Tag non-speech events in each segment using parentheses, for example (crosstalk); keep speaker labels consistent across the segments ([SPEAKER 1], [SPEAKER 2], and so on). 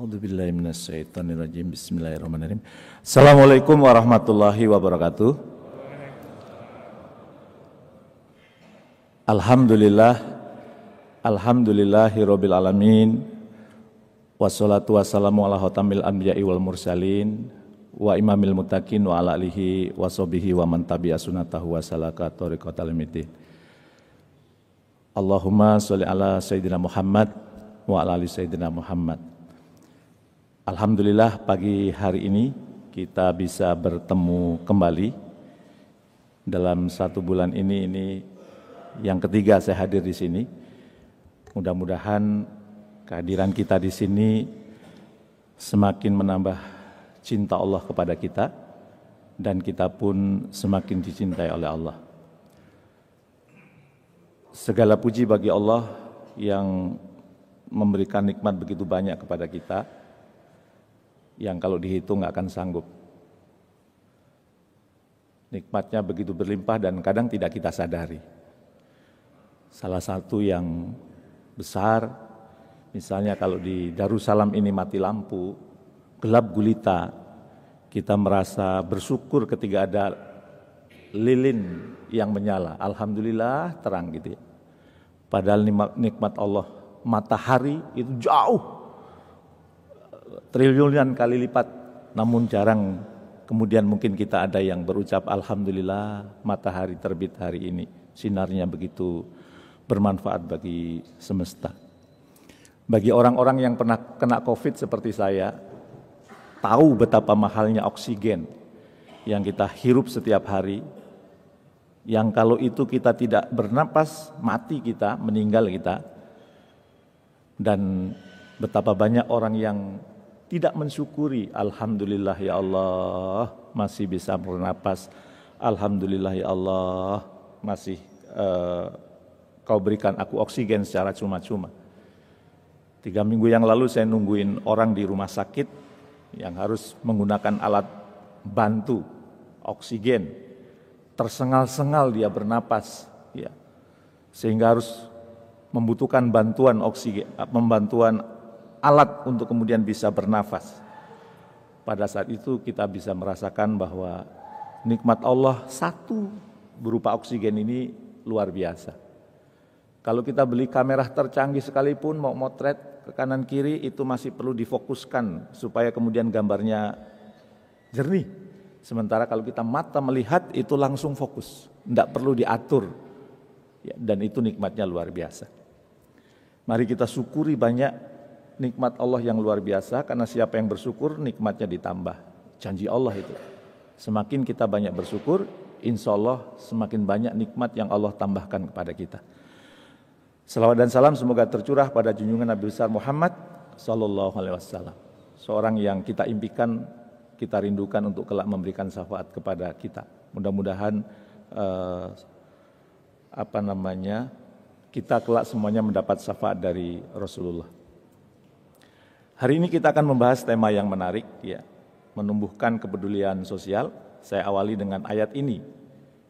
[SPEAKER 1] Bismillahirrahmanirrahim. Assalamualaikum warahmatullahi wabarakatuh. Alhamdulillah. Alhamdulillahirabbil alamin. Wassalatu wassalamu ala khatamil anbiya'i wal mursalin wa imamil mutakin wa ala alihi wa sobihi wa man tabi'a sunnatahu wa salaka tariqatal Allahumma sholli ala sayyidina Muhammad wa ala ali sayyidina Muhammad. Alhamdulillah pagi hari ini kita bisa bertemu kembali. Dalam satu bulan ini, ini yang ketiga saya hadir di sini. Mudah-mudahan kehadiran kita di sini semakin menambah cinta Allah kepada kita dan kita pun semakin dicintai oleh Allah. Segala puji bagi Allah yang memberikan nikmat begitu banyak kepada kita yang kalau dihitung nggak akan sanggup. Nikmatnya begitu berlimpah dan kadang tidak kita sadari. Salah satu yang besar, misalnya kalau di Darussalam ini mati lampu, gelap gulita, kita merasa bersyukur ketika ada lilin yang menyala. Alhamdulillah terang gitu ya. Padahal nikmat Allah matahari itu jauh triliunan kali lipat namun jarang kemudian mungkin kita ada yang berucap alhamdulillah matahari terbit hari ini sinarnya begitu bermanfaat bagi semesta. Bagi orang-orang yang pernah kena Covid seperti saya tahu betapa mahalnya oksigen yang kita hirup setiap hari yang kalau itu kita tidak bernapas mati kita, meninggal kita dan betapa banyak orang yang tidak mensyukuri alhamdulillah ya Allah masih bisa bernapas alhamdulillah ya Allah masih uh, kau berikan aku oksigen secara cuma-cuma tiga minggu yang lalu saya nungguin orang di rumah sakit yang harus menggunakan alat bantu oksigen tersengal-sengal dia bernapas ya sehingga harus membutuhkan bantuan oksigen membantuan eh, alat untuk kemudian bisa bernafas. Pada saat itu kita bisa merasakan bahwa nikmat Allah satu berupa oksigen ini luar biasa. Kalau kita beli kamera tercanggih sekalipun mau motret ke kanan kiri itu masih perlu difokuskan supaya kemudian gambarnya jernih. Sementara kalau kita mata melihat itu langsung fokus, tidak perlu diatur. Ya, dan itu nikmatnya luar biasa. Mari kita syukuri banyak nikmat Allah yang luar biasa karena siapa yang bersyukur nikmatnya ditambah. Janji Allah itu. Semakin kita banyak bersyukur, insya Allah semakin banyak nikmat yang Allah tambahkan kepada kita. Salawat dan salam semoga tercurah pada junjungan Nabi besar Muhammad Sallallahu Alaihi Wasallam. Seorang yang kita impikan, kita rindukan untuk kelak memberikan syafaat kepada kita. Mudah-mudahan eh, apa namanya kita kelak semuanya mendapat syafaat dari Rasulullah. Hari ini kita akan membahas tema yang menarik, ya, menumbuhkan kepedulian sosial. Saya awali dengan ayat ini.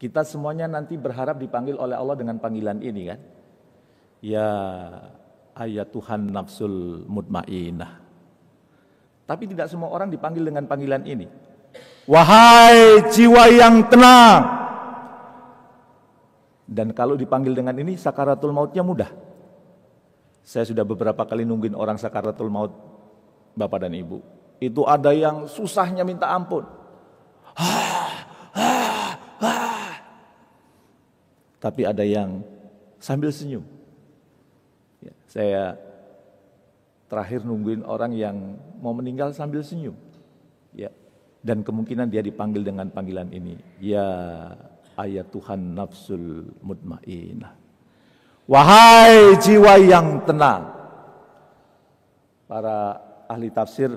[SPEAKER 1] Kita semuanya nanti berharap dipanggil oleh Allah dengan panggilan ini kan. Ya ayat Tuhan nafsul mutmainah. Tapi tidak semua orang dipanggil dengan panggilan ini. Wahai jiwa yang tenang. Dan kalau dipanggil dengan ini sakaratul mautnya mudah. Saya sudah beberapa kali nungguin orang sakaratul maut Bapak dan Ibu. Itu ada yang susahnya minta ampun. Tapi ada yang sambil senyum. Ya, saya terakhir nungguin orang yang mau meninggal sambil senyum. Ya. Dan kemungkinan dia dipanggil dengan panggilan ini. Ya ayat Tuhan nafsul mutmainah. Wahai jiwa yang tenang. Para ahli tafsir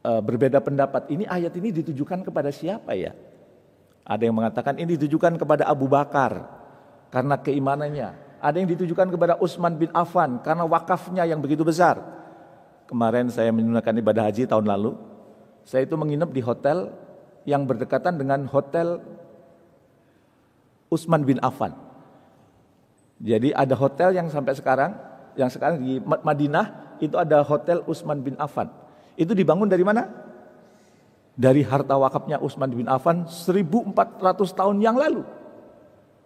[SPEAKER 1] eh, berbeda pendapat. Ini ayat ini ditujukan kepada siapa ya? Ada yang mengatakan ini ditujukan kepada Abu Bakar karena keimanannya. Ada yang ditujukan kepada Utsman bin Affan karena wakafnya yang begitu besar. Kemarin saya menunaikan ibadah haji tahun lalu. Saya itu menginap di hotel yang berdekatan dengan hotel Utsman bin Affan. Jadi ada hotel yang sampai sekarang yang sekarang di Madinah itu ada hotel Utsman bin Affan. Itu dibangun dari mana? Dari harta wakafnya Utsman bin Affan 1400 tahun yang lalu.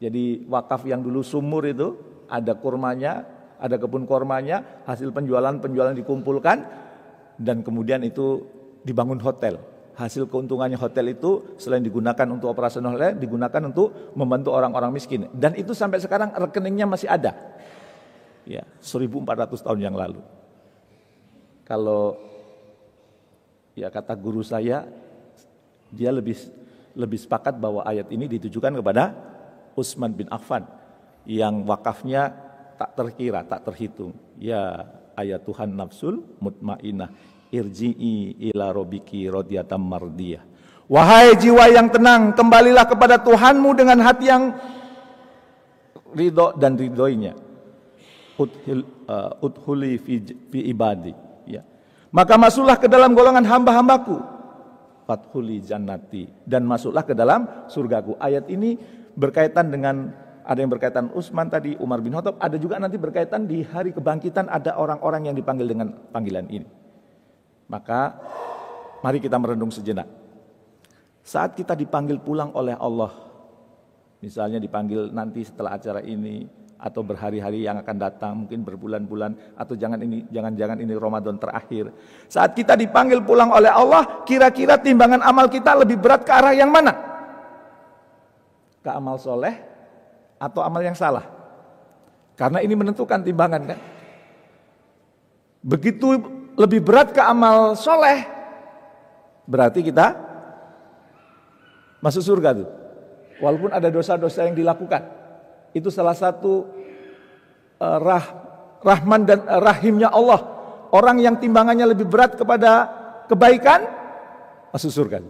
[SPEAKER 1] Jadi wakaf yang dulu sumur itu ada kurmanya, ada kebun kurmanya, hasil penjualan-penjualan dikumpulkan dan kemudian itu dibangun hotel. Hasil keuntungannya hotel itu selain digunakan untuk operasional, digunakan untuk membantu orang-orang miskin. Dan itu sampai sekarang rekeningnya masih ada ya 1400 tahun yang lalu. Kalau ya kata guru saya dia lebih lebih sepakat bahwa ayat ini ditujukan kepada Utsman bin Affan yang wakafnya tak terkira, tak terhitung. Ya ayat Tuhan nafsul mutmainah irji'i ila robiki rodiyatam mardiyah. Wahai jiwa yang tenang, kembalilah kepada Tuhanmu dengan hati yang ridho dan ridhoinya udhil, uh, fi, ibadi ya maka masuklah ke dalam golongan hamba-hambaku fathuli jannati dan masuklah ke dalam surgaku ayat ini berkaitan dengan ada yang berkaitan Utsman tadi Umar bin Khattab ada juga nanti berkaitan di hari kebangkitan ada orang-orang yang dipanggil dengan panggilan ini maka mari kita merendung sejenak saat kita dipanggil pulang oleh Allah misalnya dipanggil nanti setelah acara ini atau berhari-hari yang akan datang, mungkin berbulan-bulan, atau jangan ini, jangan-jangan ini Ramadan terakhir. Saat kita dipanggil pulang oleh Allah, kira-kira timbangan amal kita lebih berat ke arah yang mana? Ke amal soleh atau amal yang salah? Karena ini menentukan timbangan kan. Begitu lebih berat ke amal soleh, berarti kita masuk surga tuh. Walaupun ada dosa-dosa yang dilakukan. Itu salah satu uh, rah, rahman dan uh, rahimnya Allah. Orang yang timbangannya lebih berat kepada kebaikan masuk surga.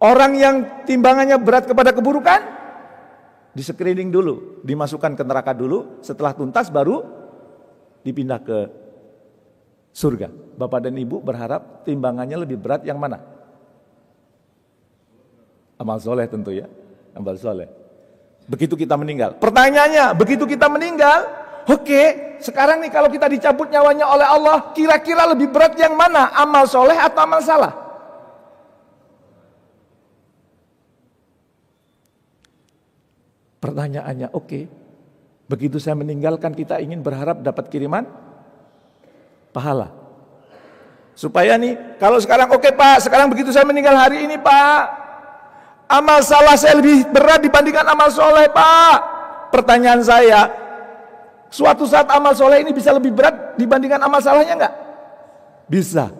[SPEAKER 1] Orang yang timbangannya berat kepada keburukan di screening dulu, dimasukkan ke neraka dulu, setelah tuntas baru dipindah ke surga. Bapak dan Ibu berharap timbangannya lebih berat yang mana? Amal soleh tentu ya, amal soleh begitu kita meninggal. Pertanyaannya, begitu kita meninggal, oke, okay, sekarang nih kalau kita dicabut nyawanya oleh Allah, kira-kira lebih berat yang mana? Amal soleh atau amal salah? Pertanyaannya, oke, okay, begitu saya meninggalkan kita ingin berharap dapat kiriman pahala. Supaya nih, kalau sekarang oke okay, Pak, sekarang begitu saya meninggal hari ini Pak, Amal salah saya lebih berat dibandingkan amal soleh, Pak. Pertanyaan saya, suatu saat amal soleh ini bisa lebih berat dibandingkan amal salahnya nggak? Bisa.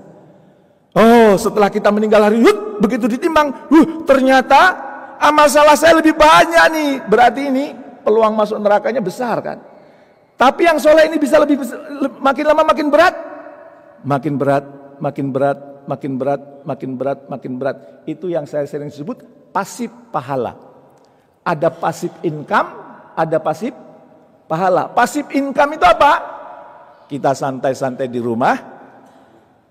[SPEAKER 1] Oh, setelah kita meninggal hari, hut, begitu ditimbang, huh, ternyata amal salah saya lebih banyak nih. Berarti ini peluang masuk nerakanya besar kan? Tapi yang soleh ini bisa lebih makin lama makin berat, makin berat, makin berat, makin berat, makin berat, makin berat. Itu yang saya sering sebut pasif pahala. Ada pasif income, ada pasif pahala. Pasif income itu apa? Kita santai-santai di rumah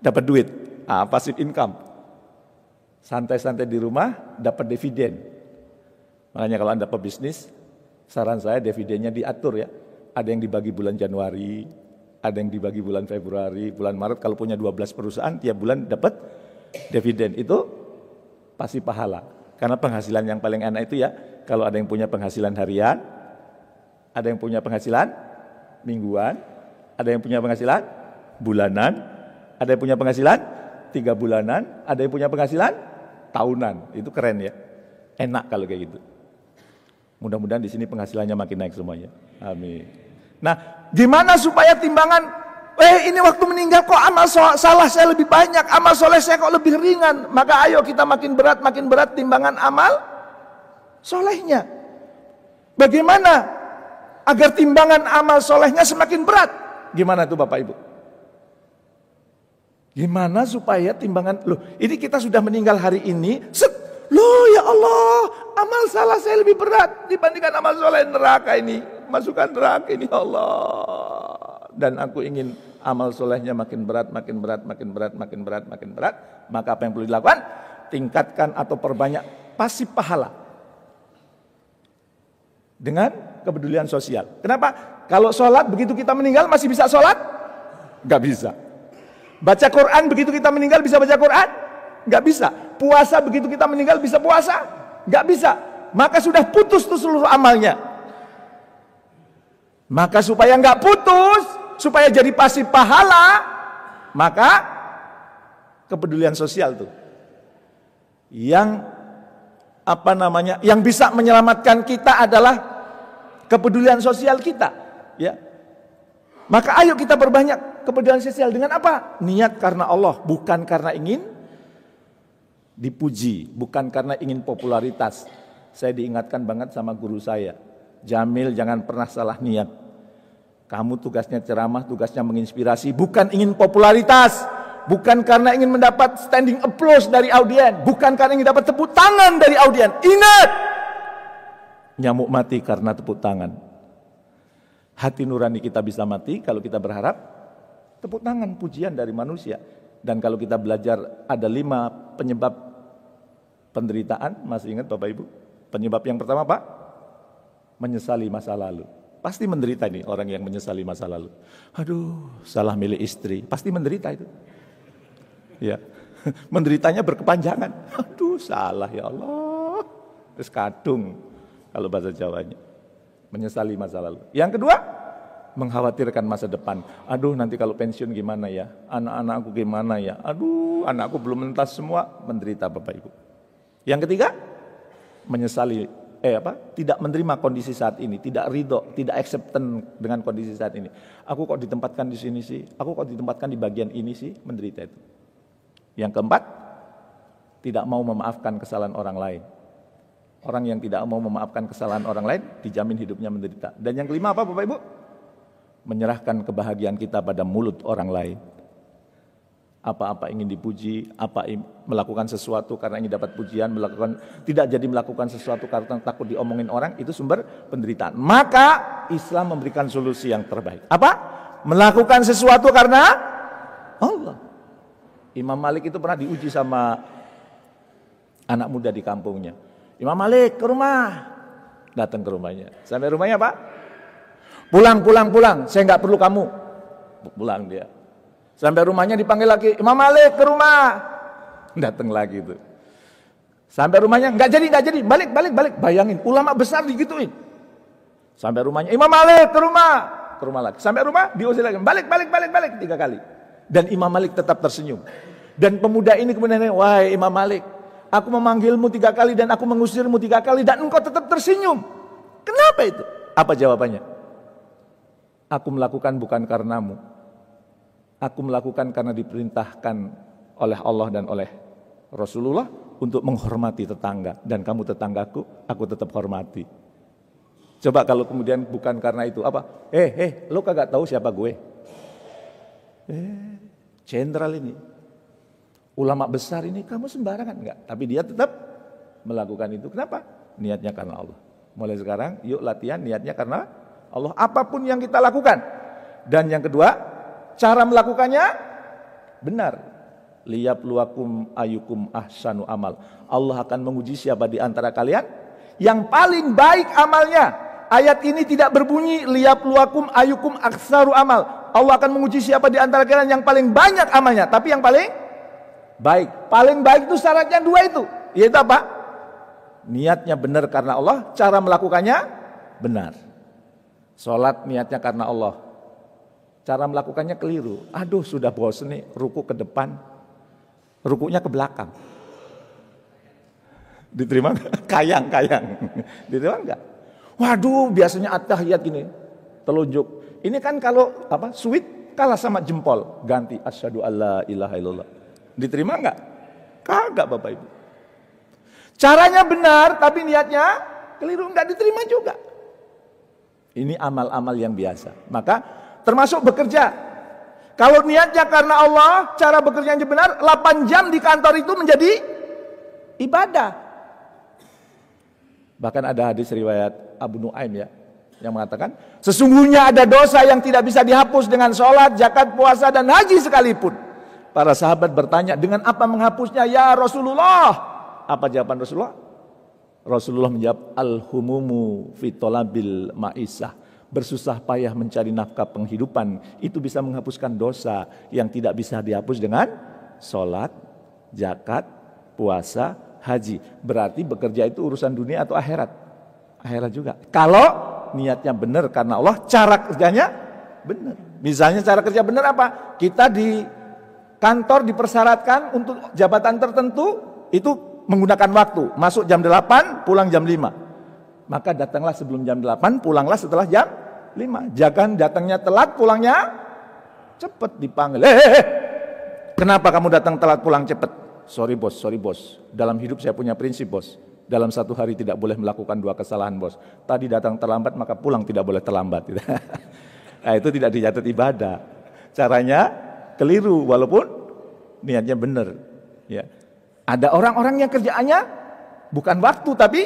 [SPEAKER 1] dapat duit. Ah, pasif income. Santai-santai di rumah dapat dividen. Makanya kalau Anda pebisnis, saran saya dividennya diatur ya. Ada yang dibagi bulan Januari, ada yang dibagi bulan Februari, bulan Maret kalau punya 12 perusahaan tiap bulan dapat dividen itu pasti pahala. Karena penghasilan yang paling enak itu ya, kalau ada yang punya penghasilan harian, ada yang punya penghasilan mingguan, ada yang punya penghasilan bulanan, ada yang punya penghasilan tiga bulanan, ada yang punya penghasilan tahunan. Itu keren ya. Enak kalau kayak gitu. Mudah-mudahan di sini penghasilannya makin naik semuanya. Amin. Nah, gimana supaya timbangan eh ini waktu meninggal kok amal so salah saya lebih banyak, amal soleh saya kok lebih ringan. Maka ayo kita makin berat, makin berat timbangan amal solehnya. Bagaimana agar timbangan amal solehnya semakin berat? Gimana tuh Bapak Ibu? Gimana supaya timbangan loh ini kita sudah meninggal hari ini set loh ya Allah amal salah saya lebih berat dibandingkan amal soleh neraka ini masukan neraka ini ya Allah dan aku ingin amal solehnya makin berat, makin berat, makin berat, makin berat, makin berat. Maka apa yang perlu dilakukan? Tingkatkan atau perbanyak pasif pahala. Dengan kepedulian sosial. Kenapa? Kalau sholat begitu kita meninggal masih bisa sholat? Gak bisa. Baca Quran begitu kita meninggal bisa baca Quran? Gak bisa. Puasa begitu kita meninggal bisa puasa? Gak bisa. Maka sudah putus tuh seluruh amalnya. Maka supaya nggak putus, supaya jadi pasti pahala, maka kepedulian sosial tuh yang apa namanya yang bisa menyelamatkan kita adalah kepedulian sosial kita ya maka ayo kita perbanyak kepedulian sosial dengan apa niat karena Allah bukan karena ingin dipuji bukan karena ingin popularitas saya diingatkan banget sama guru saya Jamil jangan pernah salah niat kamu tugasnya ceramah, tugasnya menginspirasi, bukan ingin popularitas, bukan karena ingin mendapat standing applause dari audiens, bukan karena ingin dapat tepuk tangan dari audiens. Ingat, nyamuk mati karena tepuk tangan. Hati nurani kita bisa mati kalau kita berharap tepuk tangan pujian dari manusia. Dan kalau kita belajar ada lima penyebab penderitaan, masih ingat Bapak Ibu? Penyebab yang pertama Pak, menyesali masa lalu. Pasti menderita nih orang yang menyesali masa lalu. Aduh, salah milih istri. Pasti menderita itu. Ya. (laughs) Menderitanya berkepanjangan. Aduh, salah ya Allah. Terus kadung kalau bahasa Jawanya. Menyesali masa lalu. Yang kedua, mengkhawatirkan masa depan. Aduh, nanti kalau pensiun gimana ya? Anak-anakku gimana ya? Aduh, anakku belum mentas semua, menderita Bapak Ibu. Yang ketiga, menyesali eh apa tidak menerima kondisi saat ini tidak ridho tidak accepten dengan kondisi saat ini aku kok ditempatkan di sini sih aku kok ditempatkan di bagian ini sih menderita itu yang keempat tidak mau memaafkan kesalahan orang lain orang yang tidak mau memaafkan kesalahan orang lain dijamin hidupnya menderita dan yang kelima apa bapak ibu menyerahkan kebahagiaan kita pada mulut orang lain apa-apa ingin dipuji, apa melakukan sesuatu karena ingin dapat pujian, melakukan tidak jadi melakukan sesuatu karena takut diomongin orang, itu sumber penderitaan. Maka Islam memberikan solusi yang terbaik. Apa? Melakukan sesuatu karena Allah. Imam Malik itu pernah diuji sama anak muda di kampungnya. Imam Malik ke rumah. Datang ke rumahnya. Sampai rumahnya, Pak. Pulang, pulang, pulang. Saya nggak perlu kamu. Pulang dia Sampai rumahnya dipanggil lagi, Imam Malik ke rumah. Datang lagi itu. Sampai rumahnya, nggak jadi, nggak jadi, balik, balik, balik. Bayangin, ulama besar digituin. Sampai rumahnya, Imam Malik ke rumah. Ke rumah lagi. Sampai rumah, diusir lagi. Balik, balik, balik, balik. Tiga kali. Dan Imam Malik tetap tersenyum. Dan pemuda ini kemudian, wah Imam Malik, aku memanggilmu tiga kali dan aku mengusirmu tiga kali dan engkau tetap tersenyum. Kenapa itu? Apa jawabannya? Aku melakukan bukan karenamu, aku melakukan karena diperintahkan oleh Allah dan oleh Rasulullah untuk menghormati tetangga dan kamu tetanggaku aku tetap hormati. Coba kalau kemudian bukan karena itu apa? Eh, eh, lo kagak tahu siapa gue? Eh, jenderal ini, ulama besar ini kamu sembarangan enggak? Tapi dia tetap melakukan itu. Kenapa? Niatnya karena Allah. Mulai sekarang, yuk latihan niatnya karena Allah. Apapun yang kita lakukan. Dan yang kedua, Cara melakukannya benar. Liap luakum ayukum ahsanu amal. Allah akan menguji siapa di antara kalian yang paling baik amalnya. Ayat ini tidak berbunyi liap luakum ayukum aksaru amal. Allah akan menguji siapa di antara kalian yang paling banyak amalnya, tapi yang paling baik. Paling baik itu syaratnya dua itu. Yaitu apa? Niatnya benar karena Allah, cara melakukannya benar. Sholat niatnya karena Allah, Cara melakukannya keliru. Aduh sudah bosen nih ruku ke depan, rukunya ke belakang. Diterima (laughs) Kayang, kayang. Diterima enggak? Waduh biasanya at-tahiyat gini, telunjuk. Ini kan kalau apa sweet kalah sama jempol, ganti asyhadu alla ilaha illallah. Diterima enggak? Kagak Bapak Ibu. Caranya benar tapi niatnya keliru nggak diterima juga. Ini amal-amal yang biasa. Maka termasuk bekerja. Kalau niatnya karena Allah, cara bekerja yang benar, 8 jam di kantor itu menjadi ibadah. Bahkan ada hadis riwayat Abu Nuaim ya, yang mengatakan, sesungguhnya ada dosa yang tidak bisa dihapus dengan sholat, zakat, puasa, dan haji sekalipun. Para sahabat bertanya, dengan apa menghapusnya ya Rasulullah? Apa jawaban Rasulullah? Rasulullah menjawab, Al-humumu fitolabil ma'isah bersusah payah mencari nafkah penghidupan itu bisa menghapuskan dosa yang tidak bisa dihapus dengan sholat, zakat, puasa, haji. Berarti bekerja itu urusan dunia atau akhirat? Akhirat juga. Kalau niatnya benar karena Allah, cara kerjanya benar. Misalnya cara kerja benar apa? Kita di kantor dipersyaratkan untuk jabatan tertentu itu menggunakan waktu, masuk jam 8, pulang jam 5. Maka datanglah sebelum jam 8, pulanglah setelah jam lima. Jangan datangnya telat, pulangnya cepet dipanggil. Eh, eh, eh, kenapa kamu datang telat, pulang cepet Sorry bos, sorry bos. Dalam hidup saya punya prinsip bos. Dalam satu hari tidak boleh melakukan dua kesalahan bos. Tadi datang terlambat maka pulang tidak boleh terlambat. (laughs) nah, itu tidak dicatat ibadah. Caranya keliru walaupun niatnya benar. Ya. Ada orang-orang yang kerjaannya bukan waktu tapi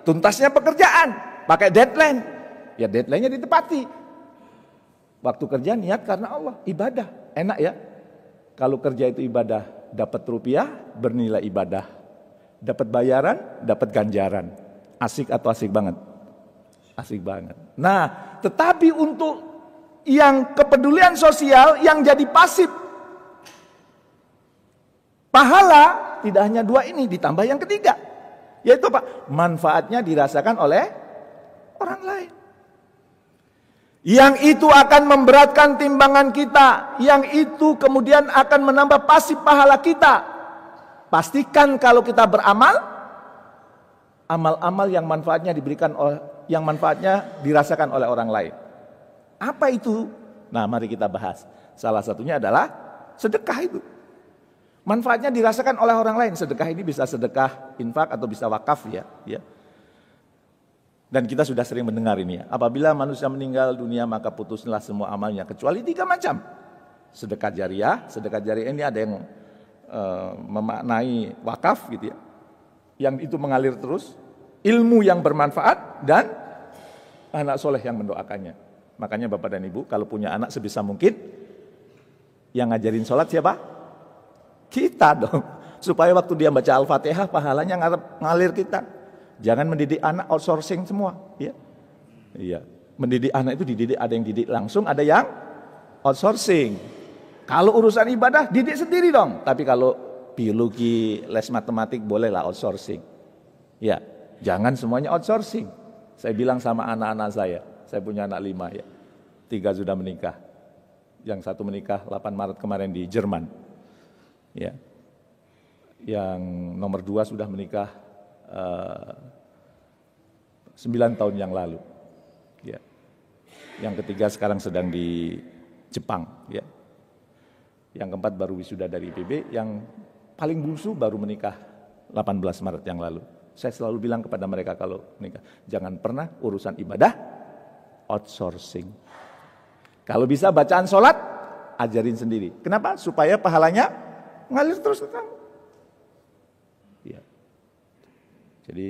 [SPEAKER 1] tuntasnya pekerjaan, pakai deadline ya deadline-nya ditepati. Waktu kerja niat karena Allah, ibadah. Enak ya. Kalau kerja itu ibadah, dapat rupiah bernilai ibadah. Dapat bayaran, dapat ganjaran. Asik atau asik banget? Asik banget. Nah, tetapi untuk yang kepedulian sosial yang jadi pasif. Pahala tidak hanya dua ini, ditambah yang ketiga. Yaitu apa? Manfaatnya dirasakan oleh orang lain. Yang itu akan memberatkan timbangan kita, yang itu kemudian akan menambah pasif pahala kita. Pastikan kalau kita beramal, amal-amal yang manfaatnya diberikan oleh yang manfaatnya dirasakan oleh orang lain. Apa itu? Nah, mari kita bahas. Salah satunya adalah sedekah itu. Manfaatnya dirasakan oleh orang lain. Sedekah ini bisa sedekah infak atau bisa wakaf ya, ya. Dan kita sudah sering mendengar ini ya. Apabila manusia meninggal dunia maka putuslah semua amalnya kecuali tiga macam. Sedekah jariah, sedekah jariah ini ada yang e, memaknai wakaf gitu ya. Yang itu mengalir terus, ilmu yang bermanfaat dan anak soleh yang mendoakannya. Makanya bapak dan ibu kalau punya anak sebisa mungkin yang ngajarin sholat siapa? Kita dong. (laughs) Supaya waktu dia baca Al-Fatihah pahalanya ngalir kita Jangan mendidik anak outsourcing semua, ya. Iya. Mendidik anak itu dididik ada yang didik langsung, ada yang outsourcing. Kalau urusan ibadah didik sendiri dong. Tapi kalau biologi, les matematik bolehlah outsourcing. Ya, jangan semuanya outsourcing. Saya bilang sama anak-anak saya, saya punya anak lima ya. Tiga sudah menikah. Yang satu menikah 8 Maret kemarin di Jerman. Ya. Yang nomor dua sudah menikah Eh, sembilan tahun yang lalu. Ya. Yang ketiga sekarang sedang di Jepang. Ya. Yang keempat baru wisuda dari IPB. Yang paling bungsu baru menikah 18 Maret yang lalu. Saya selalu bilang kepada mereka kalau menikah, jangan pernah urusan ibadah outsourcing. Kalau bisa bacaan sholat, ajarin sendiri. Kenapa? Supaya pahalanya ngalir terus ke kamu. Jadi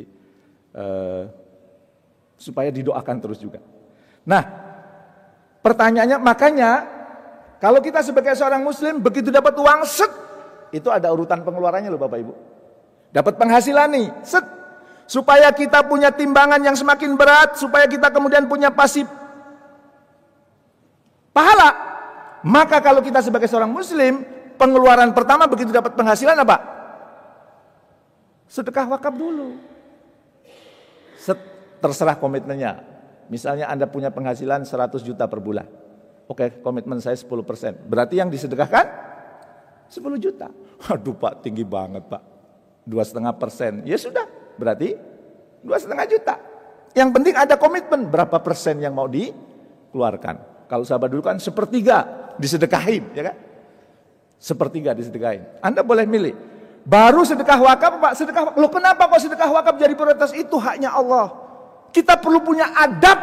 [SPEAKER 1] eh, supaya didoakan terus juga. Nah, pertanyaannya makanya kalau kita sebagai seorang muslim begitu dapat uang set itu ada urutan pengeluarannya loh Bapak Ibu. Dapat penghasilan nih, set supaya kita punya timbangan yang semakin berat, supaya kita kemudian punya pasif pahala. Maka kalau kita sebagai seorang muslim, pengeluaran pertama begitu dapat penghasilan apa? Sedekah wakaf dulu. Set, terserah komitmennya. Misalnya Anda punya penghasilan 100 juta per bulan. Oke, komitmen saya 10 persen. Berarti yang disedekahkan 10 juta. (laughs) Aduh Pak, tinggi banget Pak. Dua setengah persen. Ya sudah, berarti dua setengah juta. Yang penting ada komitmen berapa persen yang mau dikeluarkan. Kalau sahabat dulu kan sepertiga disedekahin, ya kan? Sepertiga disedekahin. Anda boleh milih Baru sedekah wakaf, Pak, sedekah wakaf. Loh, kenapa kok sedekah wakaf jadi prioritas? Itu haknya Allah. Kita perlu punya adab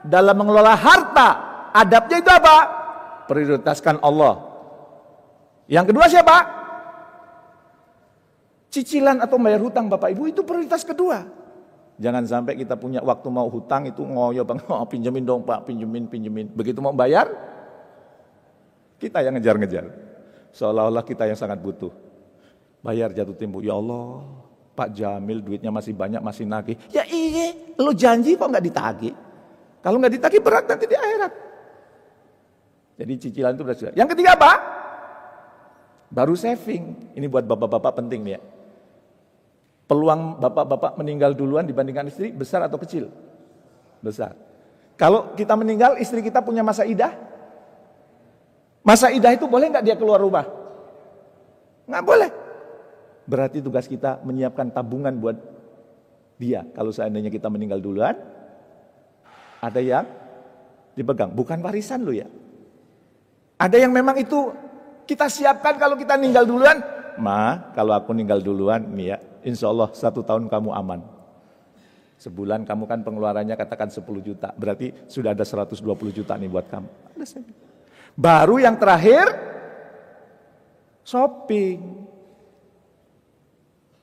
[SPEAKER 1] dalam mengelola harta. Adabnya itu apa? Prioritaskan Allah. Yang kedua siapa? Cicilan atau bayar hutang Bapak Ibu itu prioritas kedua. Jangan sampai kita punya waktu mau hutang itu ngoyo bang, oh, pinjemin dong pak, pinjemin, pinjemin. Begitu mau bayar, kita yang ngejar-ngejar. Seolah-olah kita yang sangat butuh bayar jatuh tempo. Ya Allah, Pak Jamil duitnya masih banyak, masih nagih. Ya iya, lo janji kok nggak ditagih. Kalau nggak ditagih berat nanti di akhirat. Jadi cicilan itu berhasil. Yang ketiga apa? Baru saving. Ini buat bapak-bapak penting nih ya. Peluang bapak-bapak meninggal duluan dibandingkan istri besar atau kecil? Besar. Kalau kita meninggal, istri kita punya masa idah? Masa idah itu boleh nggak dia keluar rumah? Nggak boleh. Berarti tugas kita menyiapkan tabungan buat dia. Kalau seandainya kita meninggal duluan, ada yang dipegang. Bukan warisan lo ya. Ada yang memang itu kita siapkan kalau kita meninggal duluan. Ma, kalau aku meninggal duluan, nih ya, insya Allah satu tahun kamu aman. Sebulan kamu kan pengeluarannya katakan 10 juta. Berarti sudah ada 120 juta nih buat kamu. Baru yang terakhir, shopping.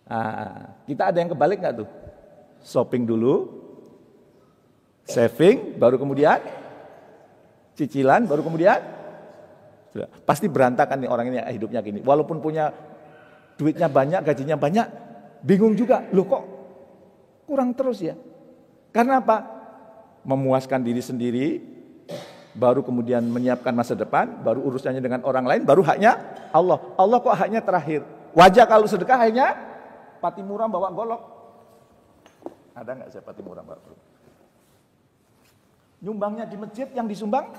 [SPEAKER 1] Nah, kita ada yang kebalik nggak tuh? Shopping dulu, saving, baru kemudian cicilan, baru kemudian pasti berantakan nih orang ini ah, hidupnya gini. Walaupun punya duitnya banyak, gajinya banyak, bingung juga. Loh kok kurang terus ya? Karena apa? Memuaskan diri sendiri, baru kemudian menyiapkan masa depan, baru urusannya dengan orang lain, baru haknya Allah. Allah kok haknya terakhir. Wajah kalau sedekah hanya Pati Muram bawa golok. Ada nggak Pati Muram bawa golok? Nyumbangnya di masjid yang disumbang?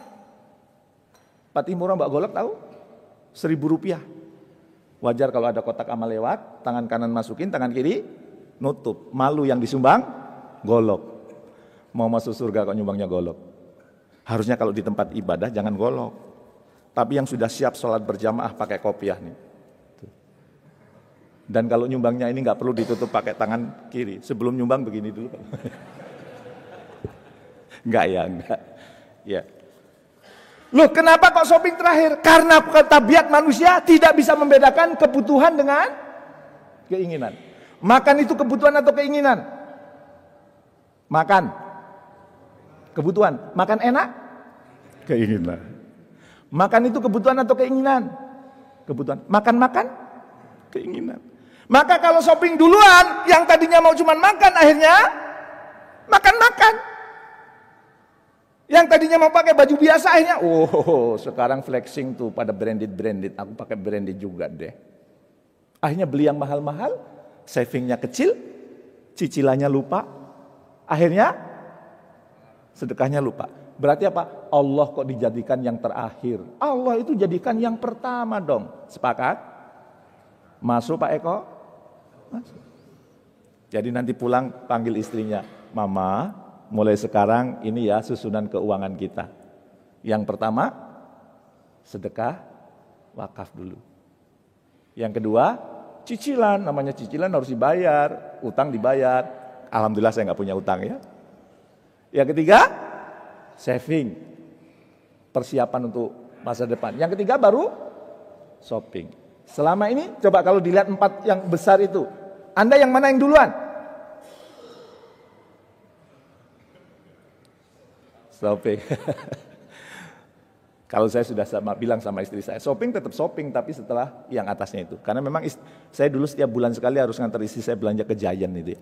[SPEAKER 1] pati Muram bawa golok tahu? Seribu rupiah. Wajar kalau ada kotak amal lewat, tangan kanan masukin, tangan kiri nutup. Malu yang disumbang, golok. Mau masuk surga kok nyumbangnya golok. Harusnya kalau di tempat ibadah jangan golok. Tapi yang sudah siap sholat berjamaah pakai kopiah nih. Dan kalau nyumbangnya ini nggak perlu ditutup pakai tangan kiri. Sebelum nyumbang begini dulu. Enggak (laughs) ya, enggak. Ya. Loh kenapa kok shopping terakhir? Karena tabiat manusia tidak bisa membedakan kebutuhan dengan keinginan. Makan itu kebutuhan atau keinginan? Makan. Kebutuhan. Makan enak? Keinginan. Makan itu kebutuhan atau keinginan? Kebutuhan. Makan-makan? Keinginan. Maka kalau shopping duluan, yang tadinya mau cuman makan, akhirnya makan-makan. Yang tadinya mau pakai baju biasa, akhirnya, oh sekarang flexing tuh pada branded-branded, aku pakai branded juga deh. Akhirnya beli yang mahal-mahal, savingnya kecil, cicilannya lupa, akhirnya sedekahnya lupa. Berarti apa? Allah kok dijadikan yang terakhir. Allah itu jadikan yang pertama dong. Sepakat? Masuk Pak Eko? Jadi nanti pulang panggil istrinya, Mama, mulai sekarang ini ya susunan keuangan kita. Yang pertama, sedekah, wakaf dulu. Yang kedua, cicilan, namanya cicilan harus dibayar, utang dibayar. Alhamdulillah saya nggak punya utang ya. Yang ketiga, saving, persiapan untuk masa depan. Yang ketiga baru shopping. Selama ini coba kalau dilihat empat yang besar itu, Anda yang mana yang duluan? Shopping. (laughs) kalau saya sudah sama bilang sama istri saya, shopping tetap shopping tapi setelah yang atasnya itu. Karena memang istri, saya dulu setiap bulan sekali harus ngantar istri saya belanja ke Giant itu.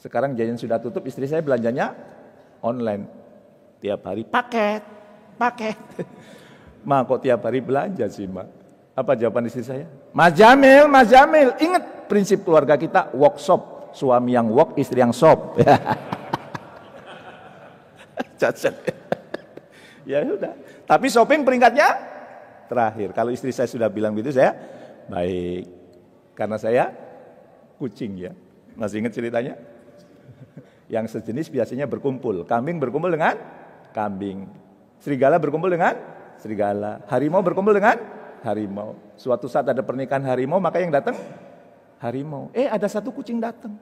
[SPEAKER 1] Sekarang Giant sudah tutup, istri saya belanjanya online tiap hari paket, paket. (laughs) Ma kok tiap hari belanja sih, Ma? Apa jawaban istri saya? Mas Jamil, Mas Jamil, ingat prinsip keluarga kita workshop. Suami yang work, istri yang shop. (laughs) Cacat. ya sudah. Tapi shopping peringkatnya terakhir. Kalau istri saya sudah bilang begitu saya baik. Karena saya kucing ya. Masih ingat ceritanya? Yang sejenis biasanya berkumpul. Kambing berkumpul dengan kambing. Serigala berkumpul dengan serigala. Harimau berkumpul dengan harimau. Suatu saat ada pernikahan harimau, maka yang datang harimau. Eh, ada satu kucing datang.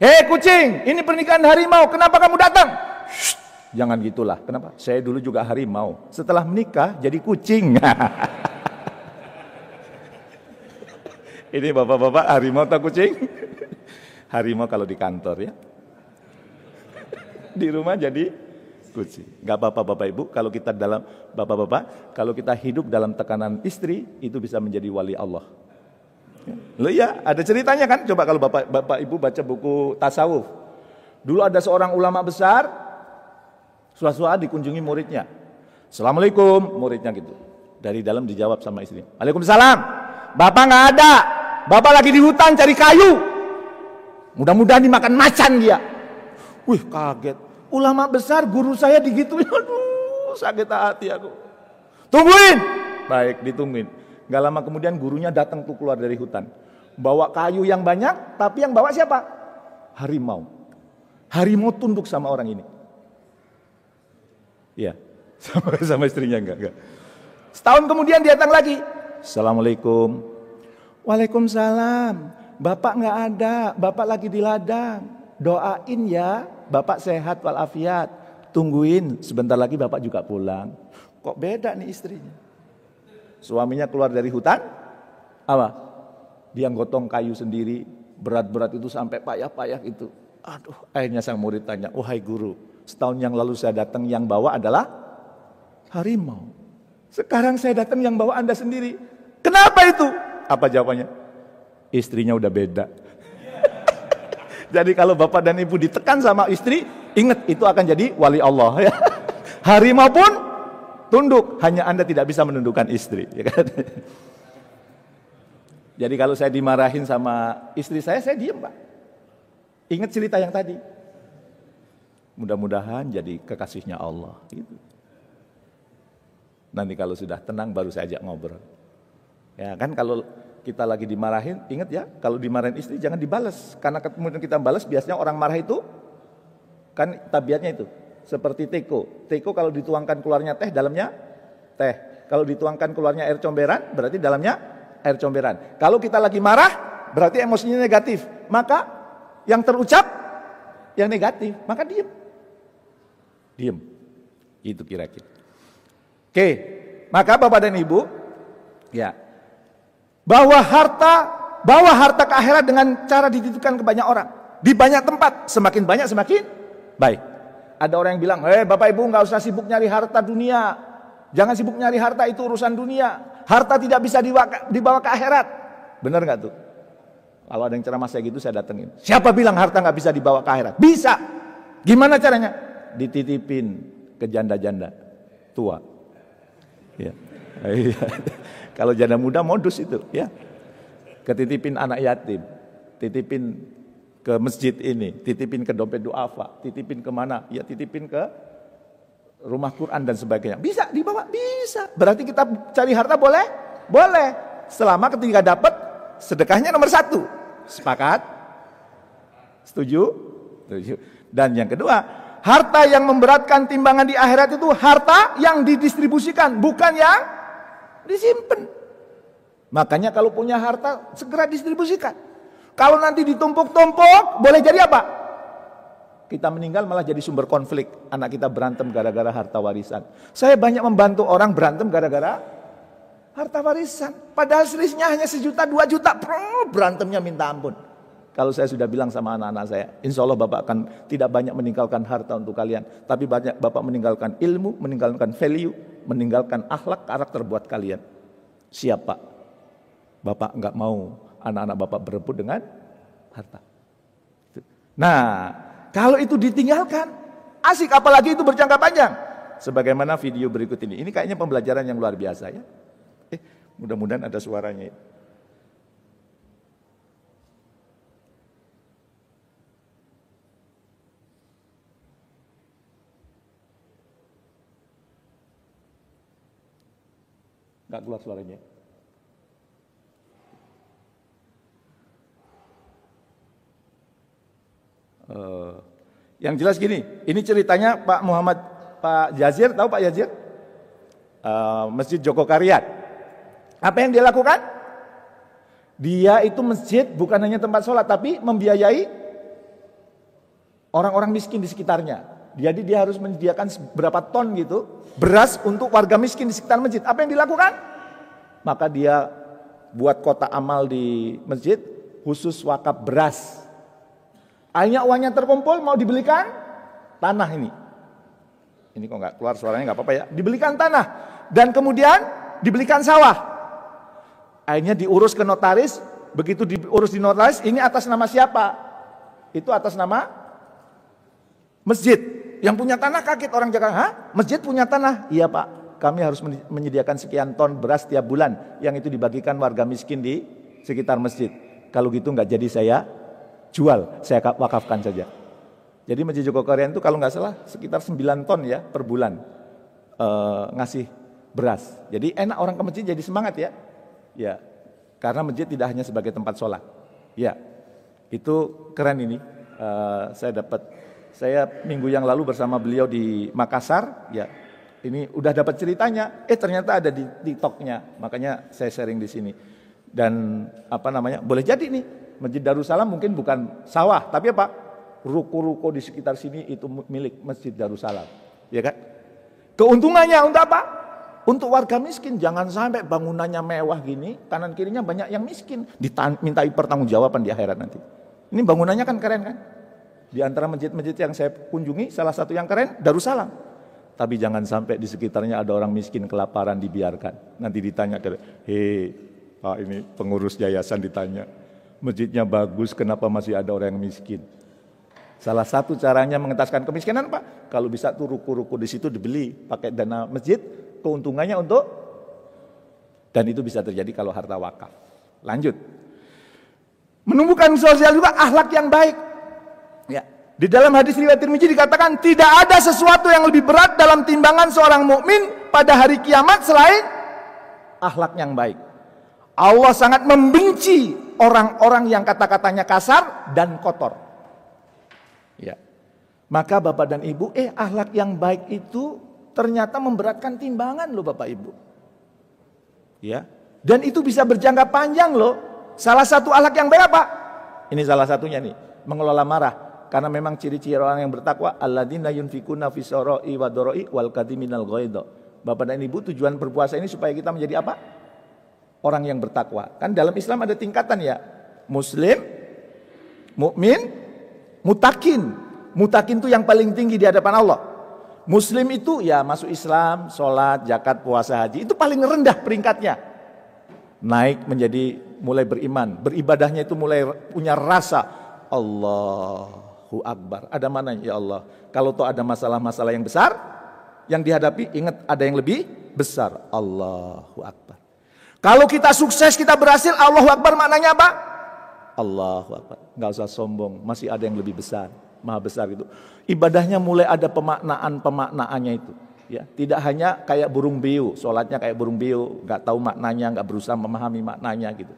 [SPEAKER 1] Eh, kucing, ini pernikahan harimau. Kenapa kamu datang? Shh, jangan gitulah. Kenapa? Saya dulu juga harimau. Setelah menikah jadi kucing. (laughs) ini bapak-bapak harimau atau kucing? (laughs) harimau kalau di kantor ya. di rumah jadi diskusi. Gak apa-apa Bapak Ibu, kalau kita dalam Bapak-bapak, kalau kita hidup dalam tekanan istri itu bisa menjadi wali Allah. Ya. Loh ya, ada ceritanya kan? Coba kalau Bapak Bapak Ibu baca buku tasawuf. Dulu ada seorang ulama besar suatu dikunjungi muridnya. Assalamualaikum, muridnya gitu. Dari dalam dijawab sama istri. Waalaikumsalam. Bapak nggak ada. Bapak lagi di hutan cari kayu. Mudah-mudahan dimakan macan dia. Wih kaget. Ulama besar guru saya digituin, (laughs) aduh sakit hati aku. Tungguin. Baik, ditungguin. Gak lama kemudian gurunya datang tuh keluar dari hutan. Bawa kayu yang banyak, tapi yang bawa siapa? Harimau. Harimau tunduk sama orang ini. Iya, (laughs) sama sama istrinya enggak, enggak. Setahun kemudian dia datang lagi. Assalamualaikum. Waalaikumsalam. Bapak nggak ada, bapak lagi di ladang. Doain ya, Bapak sehat walafiat, tungguin sebentar lagi Bapak juga pulang. Kok beda nih istrinya? Suaminya keluar dari hutan, apa? Dia gotong kayu sendiri, berat-berat itu sampai payah-payah itu. Aduh, akhirnya sang murid tanya, wahai oh, guru, setahun yang lalu saya datang yang bawa adalah harimau. Sekarang saya datang yang bawa Anda sendiri. Kenapa itu? Apa jawabannya? Istrinya udah beda. Jadi kalau bapak dan ibu ditekan sama istri, ingat itu akan jadi wali Allah. Ya. (laughs) Harimau pun tunduk, hanya Anda tidak bisa menundukkan istri. Ya kan? (laughs) Jadi kalau saya dimarahin sama istri saya, saya diem pak. Ingat cerita yang tadi. Mudah-mudahan jadi kekasihnya Allah. Gitu. Nanti kalau sudah tenang baru saya ajak ngobrol. Ya kan kalau kita lagi dimarahin, ingat ya, kalau dimarahin istri jangan dibalas. Karena kemudian kita balas, biasanya orang marah itu, kan tabiatnya itu. Seperti teko. Teko kalau dituangkan keluarnya teh, dalamnya teh. Kalau dituangkan keluarnya air comberan, berarti dalamnya air comberan. Kalau kita lagi marah, berarti emosinya negatif. Maka yang terucap, yang negatif, maka diem. Diem. Itu kira-kira. Oke, maka Bapak dan Ibu, ya bahwa harta bawa harta ke akhirat dengan cara dititipkan ke banyak orang di banyak tempat semakin banyak semakin baik ada orang yang bilang eh bapak ibu nggak usah sibuk nyari harta dunia jangan sibuk nyari harta itu urusan dunia harta tidak bisa dibawa ke akhirat benar nggak tuh kalau ada yang ceramah saya gitu saya datengin siapa bilang harta nggak bisa dibawa ke akhirat bisa gimana caranya dititipin ke janda-janda tua ya (laughs) Kalau janda muda modus itu ya. Ketitipin anak yatim, titipin ke masjid ini, titipin ke dompet duafa, titipin mana? Ya titipin ke rumah Quran dan sebagainya. Bisa dibawa? Bisa. Berarti kita cari harta boleh? Boleh. Selama ketika dapat sedekahnya nomor satu. Sepakat? Setuju? Setuju. Dan yang kedua, harta yang memberatkan timbangan di akhirat itu harta yang didistribusikan, bukan yang disimpan. Makanya kalau punya harta segera distribusikan. Kalau nanti ditumpuk-tumpuk, boleh jadi apa? Kita meninggal malah jadi sumber konflik. Anak kita berantem gara-gara harta warisan. Saya banyak membantu orang berantem gara-gara harta warisan. Padahal selisihnya hanya sejuta, dua juta. berantemnya minta ampun. Kalau saya sudah bilang sama anak-anak saya, insya Allah Bapak akan tidak banyak meninggalkan harta untuk kalian. Tapi banyak Bapak meninggalkan ilmu, meninggalkan value, meninggalkan akhlak karakter buat kalian. Siapa? Bapak nggak mau anak-anak bapak berebut dengan harta. Nah, kalau itu ditinggalkan, asik apalagi itu berjangka panjang. Sebagaimana video berikut ini. Ini kayaknya pembelajaran yang luar biasa ya. Eh, mudah-mudahan ada suaranya ya. Nggak keluar suaranya. Uh, yang jelas gini, ini ceritanya Pak Muhammad Pak Jazir, tahu Pak Jazir? Uh, masjid Joko Karyat. Apa yang dia lakukan? Dia itu masjid bukan hanya tempat sholat, tapi membiayai orang-orang miskin di sekitarnya. Jadi dia harus menyediakan berapa ton gitu beras untuk warga miskin di sekitar masjid. Apa yang dilakukan? Maka dia buat kota amal di masjid khusus wakaf beras. Akhirnya uangnya terkumpul mau dibelikan tanah ini. Ini kok nggak keluar suaranya nggak apa-apa ya. Dibelikan tanah dan kemudian dibelikan sawah. Akhirnya diurus ke notaris. Begitu diurus di notaris, ini atas nama siapa? Itu atas nama masjid. Yang punya tanah kaget orang Jakarta. Hah? Masjid punya tanah? Iya pak. Kami harus menyediakan sekian ton beras tiap bulan. Yang itu dibagikan warga miskin di sekitar masjid. Kalau gitu nggak jadi saya jual. Saya wakafkan saja. Jadi Masjid Joko Korean itu kalau nggak salah sekitar 9 ton ya per bulan e, ngasih beras. Jadi enak orang ke masjid jadi semangat ya. Ya, karena masjid tidak hanya sebagai tempat sholat. Ya, itu keren ini. E, saya dapat saya minggu yang lalu bersama beliau di Makassar, ya. Ini udah dapat ceritanya, eh ternyata ada di TikToknya, makanya saya sharing di sini. Dan apa namanya, boleh jadi nih, Masjid Darussalam mungkin bukan sawah, tapi apa? Ruko-ruko di sekitar sini itu milik Masjid Darussalam, ya kan? Keuntungannya untuk apa? Untuk warga miskin, jangan sampai bangunannya mewah gini, kanan kirinya banyak yang miskin, dimintai pertanggungjawaban di akhirat nanti. Ini bangunannya kan keren kan? Di antara masjid-masjid yang saya kunjungi, salah satu yang keren Darussalam. Tapi jangan sampai di sekitarnya ada orang miskin kelaparan dibiarkan. Nanti ditanya hei Pak ini pengurus yayasan ditanya, masjidnya bagus kenapa masih ada orang yang miskin? Salah satu caranya mengentaskan kemiskinan Pak, kalau bisa tuh ruku-ruku di situ dibeli pakai dana masjid, keuntungannya untuk dan itu bisa terjadi kalau harta wakaf. Lanjut. Menumbuhkan sosial juga ahlak yang baik. Di dalam hadis riwayat Tirmizi dikatakan tidak ada sesuatu yang lebih berat dalam timbangan seorang mukmin pada hari kiamat selain akhlak yang baik. Allah sangat membenci orang-orang yang kata-katanya kasar dan kotor. Ya. Maka Bapak dan Ibu, eh akhlak yang baik itu ternyata memberatkan timbangan loh Bapak Ibu. Ya. Dan itu bisa berjangka panjang loh. Salah satu akhlak yang baik apa? Ini salah satunya nih, mengelola marah karena memang ciri-ciri orang yang bertakwa alladzina yunfikuna fisarai wa darai wal kadiminal ghaidha. Bapak dan Ibu tujuan berpuasa ini supaya kita menjadi apa? Orang yang bertakwa. Kan dalam Islam ada tingkatan ya. Muslim, mukmin, mutakin. Mutakin itu yang paling tinggi di hadapan Allah. Muslim itu ya masuk Islam, sholat, jakat, puasa, haji. Itu paling rendah peringkatnya. Naik menjadi mulai beriman. Beribadahnya itu mulai punya rasa. Allah Allahu Akbar. Ada mana ya Allah? Kalau toh ada masalah-masalah yang besar yang dihadapi, ingat ada yang lebih besar. Allahu Akbar. Kalau kita sukses, kita berhasil, Allahu Akbar maknanya apa? Allahu Akbar. Enggak usah sombong, masih ada yang lebih besar. Maha besar itu. Ibadahnya mulai ada pemaknaan-pemaknaannya itu. Ya, tidak hanya kayak burung biu, sholatnya kayak burung biu, nggak tahu maknanya, nggak berusaha memahami maknanya gitu.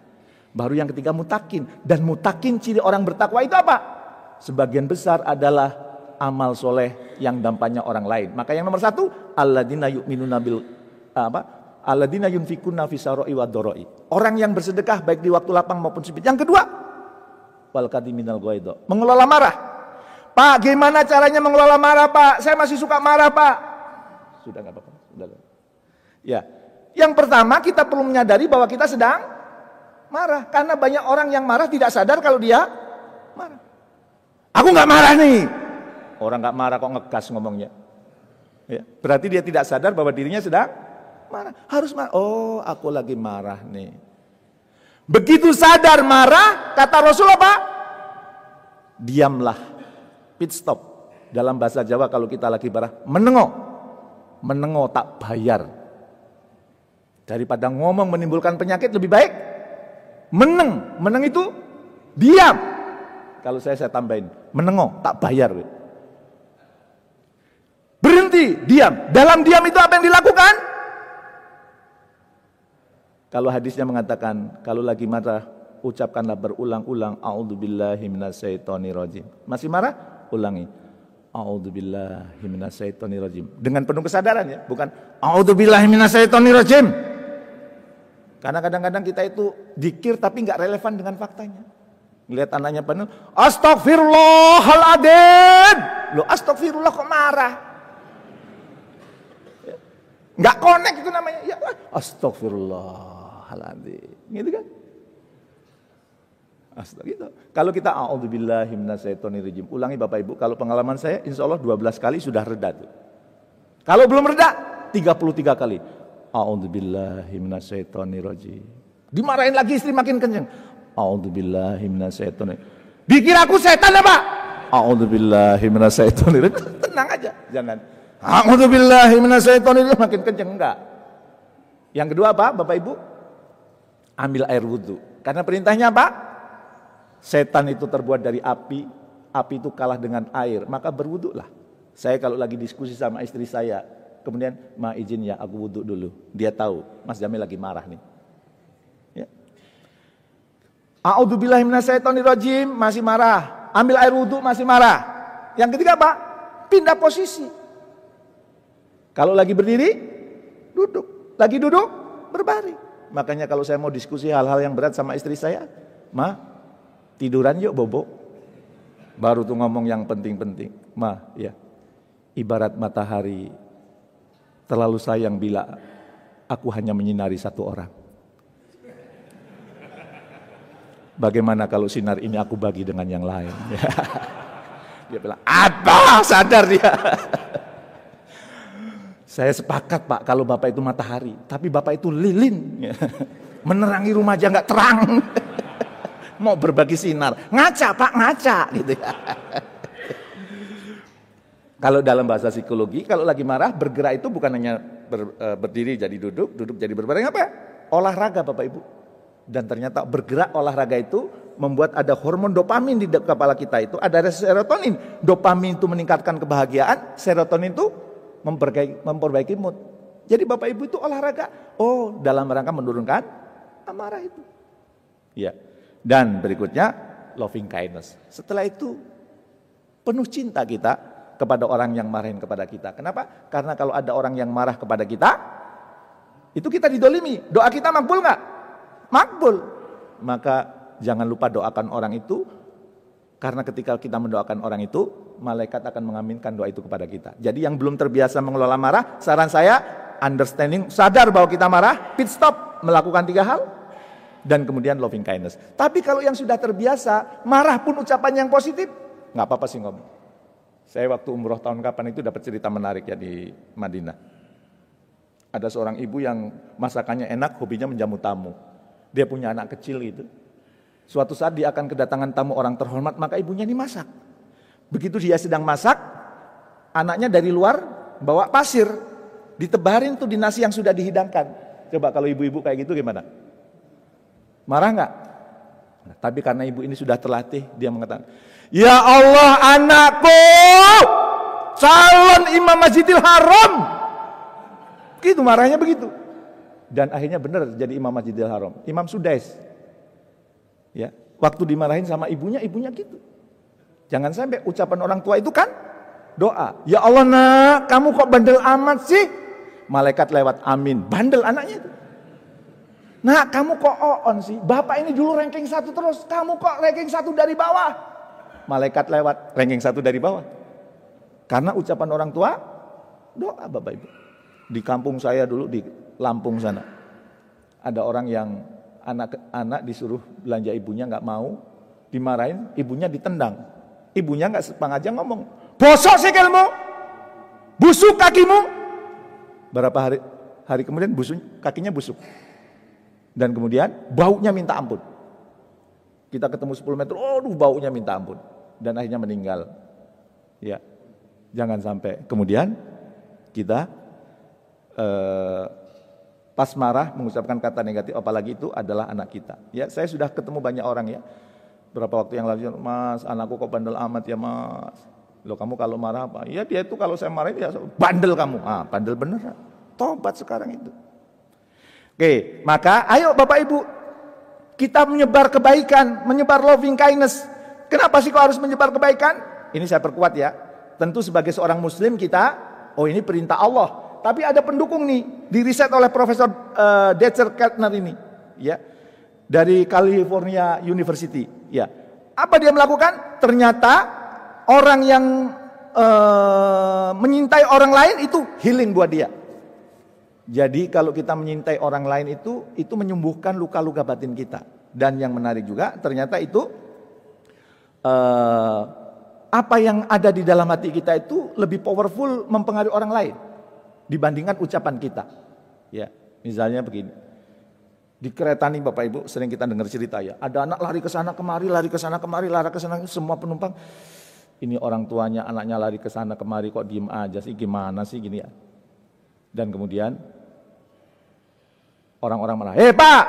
[SPEAKER 1] Baru yang ketiga mutakin dan mutakin ciri orang bertakwa itu apa? sebagian besar adalah amal soleh yang dampaknya orang lain. Maka yang nomor satu, alladzina yu'minuna bil eh, apa? Alladzina yunfikuna fisaroi wa doroi. Orang yang bersedekah baik di waktu lapang maupun sempit. Yang kedua, wal kadiminal goido. Mengelola marah. Pak, gimana caranya mengelola marah, Pak? Saya masih suka marah, Pak. Sudah nggak apa-apa. Sudah. Ya. Yang pertama, kita perlu menyadari bahwa kita sedang marah karena banyak orang yang marah tidak sadar kalau dia marah. Aku nggak marah nih. Orang nggak marah kok ngegas ngomongnya. Ya, berarti dia tidak sadar bahwa dirinya sedang marah. Harus marah. Oh, aku lagi marah nih. Begitu sadar marah, kata Rasulullah apa? Diamlah. Pit stop. Dalam bahasa Jawa kalau kita lagi marah, menengok. Menengok tak bayar. Daripada ngomong menimbulkan penyakit lebih baik meneng. Meneng itu diam. Kalau saya saya tambahin, menengok, tak bayar. Berhenti, diam. Dalam diam itu apa yang dilakukan? Kalau hadisnya mengatakan, kalau lagi marah, ucapkanlah berulang-ulang, A'udzubillahiminasyaitonirrojim. Masih marah? Ulangi. A'udzubillahiminasyaitonirrojim. Dengan penuh kesadaran ya, bukan A'udzubillahiminasyaitonirrojim. Karena kadang-kadang kita itu dikir tapi nggak relevan dengan faktanya. Ngelihat anaknya penuh, astagfirullahaladzim. lo astagfirullah kok marah? Nggak connect itu namanya. Ya, astagfirullahaladzim. Gitu kan? Astagfirullah. Gitu. Kalau kita a'udzubillahi minasyaitonirrajim. Ulangi Bapak Ibu, kalau pengalaman saya insya Allah 12 kali sudah reda tuh. Kalau belum reda 33 kali. A'udzubillahi minasyaitonirrajim. Dimarahin lagi istri makin kenceng. A'udzubillahi minasyaitonir. Dikir aku setan apa? A'udzubillahi minasyaitonir. (laughs) Tenang aja, jangan. A'udzubillahi minasyaitonir makin kenceng enggak. Yang kedua apa, Bapak Ibu? Ambil air wudhu. Karena perintahnya apa? Setan itu terbuat dari api, api itu kalah dengan air, maka berwudhulah. Saya kalau lagi diskusi sama istri saya, kemudian ma izin ya aku wudhu dulu. Dia tahu, Mas Jamil lagi marah nih. A'udzubillahi minasyaitonirrajim, masih marah. Ambil air wudhu masih marah. Yang ketiga apa? Pindah posisi. Kalau lagi berdiri, duduk. Lagi duduk, berbaring. Makanya kalau saya mau diskusi hal-hal yang berat sama istri saya, ma, tiduran yuk bobo. Baru tuh ngomong yang penting-penting. Ma, ya. Ibarat matahari terlalu sayang bila aku hanya menyinari satu orang. bagaimana kalau sinar ini aku bagi dengan yang lain? (laughs) dia bilang, apa? Sadar dia. (laughs) Saya sepakat pak kalau bapak itu matahari, tapi bapak itu lilin. (laughs) Menerangi rumah aja nggak terang. Mau berbagi sinar, ngaca pak ngaca gitu ya. Kalau dalam bahasa psikologi, kalau lagi marah bergerak itu bukan hanya ber, eh, berdiri jadi duduk, duduk jadi berbaring apa? Olahraga Bapak Ibu. Dan ternyata bergerak olahraga itu membuat ada hormon dopamin di kepala kita itu, ada serotonin. Dopamin itu meningkatkan kebahagiaan, serotonin itu memperbaiki, memperbaiki mood. Jadi Bapak Ibu itu olahraga, oh dalam rangka menurunkan amarah itu. Ya. Dan berikutnya loving kindness. Setelah itu penuh cinta kita kepada orang yang marahin kepada kita. Kenapa? Karena kalau ada orang yang marah kepada kita, itu kita didolimi. Doa kita mampu nggak? makbul. Maka jangan lupa doakan orang itu karena ketika kita mendoakan orang itu, malaikat akan mengaminkan doa itu kepada kita. Jadi yang belum terbiasa mengelola marah, saran saya understanding, sadar bahwa kita marah, pit stop, melakukan tiga hal dan kemudian loving kindness. Tapi kalau yang sudah terbiasa, marah pun ucapan yang positif, nggak apa-apa sih ngomong. Saya waktu umroh tahun kapan itu dapat cerita menarik ya di Madinah. Ada seorang ibu yang masakannya enak, hobinya menjamu tamu. Dia punya anak kecil itu. Suatu saat dia akan kedatangan tamu orang terhormat, maka ibunya dimasak. Begitu dia sedang masak, anaknya dari luar bawa pasir, ditebarin tuh di nasi yang sudah dihidangkan. Coba kalau ibu-ibu kayak gitu gimana? Marah nggak? Nah, tapi karena ibu ini sudah terlatih, dia mengatakan, Ya Allah anakku, calon imam masjidil haram. Gitu marahnya begitu dan akhirnya benar jadi imam Masjidil Haram. Imam Sudais. Ya, waktu dimarahin sama ibunya, ibunya gitu. Jangan sampai ucapan orang tua itu kan doa. Ya Allah nak, kamu kok bandel amat sih? Malaikat lewat amin. Bandel anaknya itu. Nah kamu kok on sih? Bapak ini dulu ranking satu terus. Kamu kok ranking satu dari bawah? Malaikat lewat ranking satu dari bawah. Karena ucapan orang tua, doa Bapak Ibu di kampung saya dulu di Lampung sana. Ada orang yang anak-anak disuruh belanja ibunya nggak mau, dimarahin, ibunya ditendang. Ibunya nggak sengaja ngomong, bosok sikilmu busuk kakimu. Berapa hari hari kemudian busuk, kakinya busuk. Dan kemudian baunya minta ampun. Kita ketemu 10 meter, aduh baunya minta ampun. Dan akhirnya meninggal. Ya, jangan sampai kemudian kita Eh, pas marah mengucapkan kata negatif apalagi itu adalah anak kita. Ya, saya sudah ketemu banyak orang ya. Berapa waktu yang lalu, "Mas, anakku kok bandel amat ya, Mas." Lo kamu kalau marah apa? Ya dia itu kalau saya marah dia ya, bandel kamu. Ah, bandel bener. Tobat sekarang itu. Oke, maka ayo Bapak Ibu kita menyebar kebaikan, menyebar loving kindness. Kenapa sih kok harus menyebar kebaikan? Ini saya perkuat ya. Tentu sebagai seorang muslim kita, oh ini perintah Allah tapi ada pendukung nih, diriset oleh Profesor uh, eh, Detzer Kettner ini, ya. Dari California University, ya. Apa dia melakukan? Ternyata orang yang uh, menyintai orang lain itu healing buat dia. Jadi kalau kita menyintai orang lain itu itu menyembuhkan luka-luka batin kita. Dan yang menarik juga ternyata itu uh, apa yang ada di dalam hati kita itu lebih powerful mempengaruhi orang lain dibandingkan ucapan kita. Ya, misalnya begini. Di kereta nih Bapak Ibu sering kita dengar cerita ya, ada anak lari ke sana kemari, lari ke sana kemari, lari ke sana semua penumpang ini orang tuanya anaknya lari ke sana kemari kok diem aja sih gimana sih gini ya. Dan kemudian orang-orang marah, "Eh, Pak,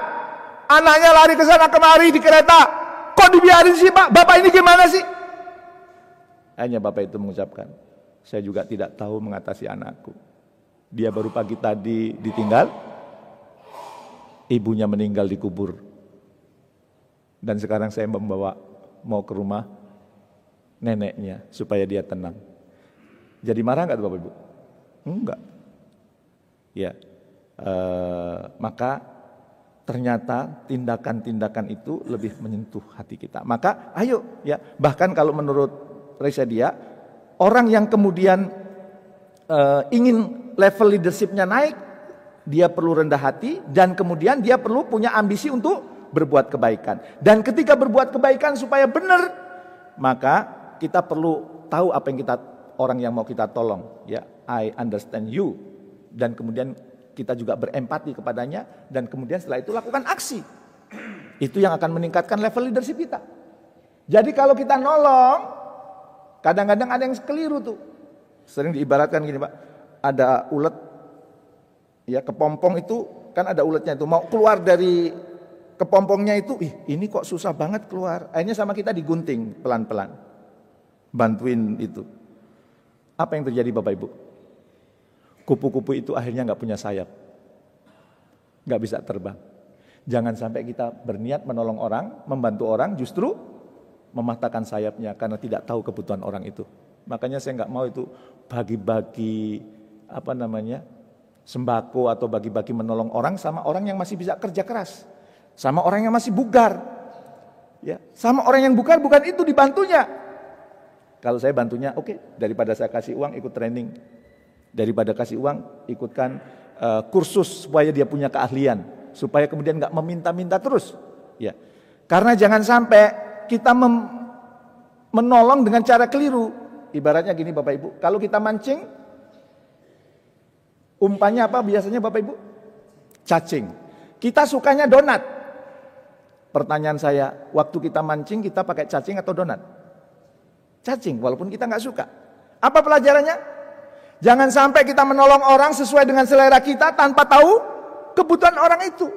[SPEAKER 1] anaknya lari ke sana kemari di kereta. Kok dibiarin sih, Pak? Bapak ini gimana sih?" hanya Bapak itu mengucapkan, "Saya juga tidak tahu mengatasi anakku." Dia baru pagi tadi ditinggal, ibunya meninggal dikubur. Dan sekarang saya membawa mau ke rumah neneknya supaya dia tenang. Jadi marah nggak tuh Bapak Ibu? Enggak. Ya, e, maka ternyata tindakan-tindakan itu lebih menyentuh hati kita. Maka ayo ya, bahkan kalau menurut Reza dia, orang yang kemudian e, ingin level leadershipnya naik, dia perlu rendah hati dan kemudian dia perlu punya ambisi untuk berbuat kebaikan. Dan ketika berbuat kebaikan supaya benar, maka kita perlu tahu apa yang kita orang yang mau kita tolong, ya. I understand you. Dan kemudian kita juga berempati kepadanya dan kemudian setelah itu lakukan aksi. Itu yang akan meningkatkan level leadership kita. Jadi kalau kita nolong, kadang-kadang ada yang keliru tuh. Sering diibaratkan gini, Pak ada ulet ya kepompong itu kan ada uletnya itu mau keluar dari kepompongnya itu ih ini kok susah banget keluar akhirnya sama kita digunting pelan-pelan bantuin itu apa yang terjadi Bapak Ibu kupu-kupu itu akhirnya nggak punya sayap nggak bisa terbang jangan sampai kita berniat menolong orang membantu orang justru mematahkan sayapnya karena tidak tahu kebutuhan orang itu makanya saya nggak mau itu bagi-bagi apa namanya sembako atau bagi-bagi menolong orang sama orang yang masih bisa kerja keras sama orang yang masih bugar ya sama orang yang bugar bukan itu dibantunya kalau saya bantunya oke okay, daripada saya kasih uang ikut training daripada kasih uang ikutkan uh, kursus supaya dia punya keahlian supaya kemudian nggak meminta-minta terus ya karena jangan sampai kita menolong dengan cara keliru ibaratnya gini Bapak Ibu kalau kita mancing Umpannya apa biasanya Bapak Ibu? Cacing. Kita sukanya donat. Pertanyaan saya, waktu kita mancing kita pakai cacing atau donat? Cacing, walaupun kita nggak suka. Apa pelajarannya? Jangan sampai kita menolong orang sesuai dengan selera kita tanpa tahu kebutuhan orang itu.